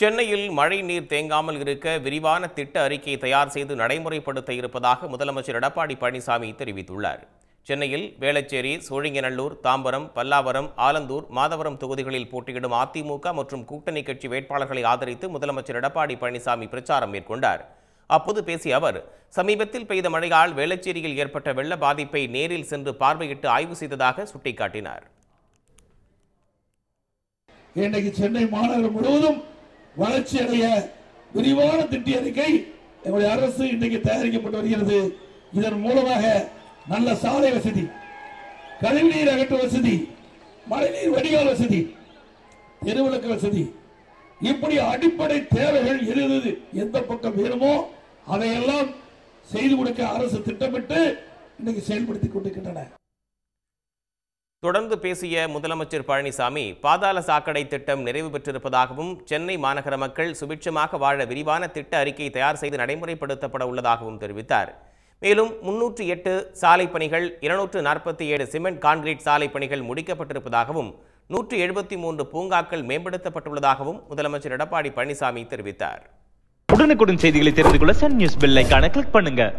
சென்னையில் மழை நீர் தேங்காமல் இருக்க விரிவான திட்ட அறிக்கை தயார் செய்து நடைமுறைப்படுத்த இருப்பதாக முதலமைச்சர் எடப்பாடி பழனிசாமி தெரிவித்துள்ளார் சென்னையில் வேளச்சேரி சோழிங்கநல்லூர் தாம்பரம் பல்லாவரம் ஆலந்தூர் மாதவரம் தொகுதிகளில் போட்டியிடும் அதிமுக மற்றும் கூட்டணி கட்சி வேட்பாளர்களை ஆதரித்து முதலமைச்சர் எடப்பாடி பழனிசாமி பிரச்சாரம் மேற்கொண்டார் அப்போது பேசிய அவர் சமீபத்தில் பெய்த மழையால் வேளச்சேரியில் ஏற்பட்ட வெள்ள பாதிப்பை நேரில் சென்று பார்வையிட்டு ஆய்வு செய்ததாக சுட்டிக்காட்டினார் இன்னைக்கு சென்னை மாநகரம் முழுவதும் வளர்ச்சி அடைய விரிவான திட்ட அறிக்கை எங்களுடைய அரசு இன்றைக்கு தயாரிக்கப்பட்டு வருகிறது இதன் மூலமாக நல்ல சாலை வசதி கழிவுநீர் அகற்ற வசதி மழைநீர் வடிகால் வசதி தெருவிளக்கு வசதி இப்படி அடிப்படை தேவைகள் எது எந்த பக்கம் வேணுமோ அதையெல்லாம் செய்து கொடுக்க அரசு திட்டமிட்டு இன்னைக்கு செயல்படுத்திக் கொண்டிருக்கின்றன தொடர்ந்து பேசிய முதலமைச்சர் பழனிசாமி பாதாள சாக்கடை திட்டம் நிறைவு பெற்றிருப்பதாகவும் சென்னை மாநகர மக்கள் சுபிட்சமாக வாழ விரிவான திட்ட அறிக்கை தயார் செய்து நடைமுறைப்படுத்தப்பட உள்ளதாகவும் தெரிவித்தார் மேலும் முன்னூற்று எட்டு சாலை பணிகள் இருநூற்று நாற்பத்தி ஏழு சிமெண்ட் கான்கிரீட் சாலை பணிகள் முடிக்கப்பட்டிருப்பதாகவும் நூற்று எழுபத்தி மூன்று பூங்காக்கள் மேம்படுத்தப்பட்டுள்ளதாகவும் முதலமைச்சர் எடப்பாடி பழனிசாமி தெரிவித்தார் உடனுக்குடன் செய்திகளை தெரிந்து கொள்ள சன் நியூஸ் பெல் கிளிக் பண்ணுங்க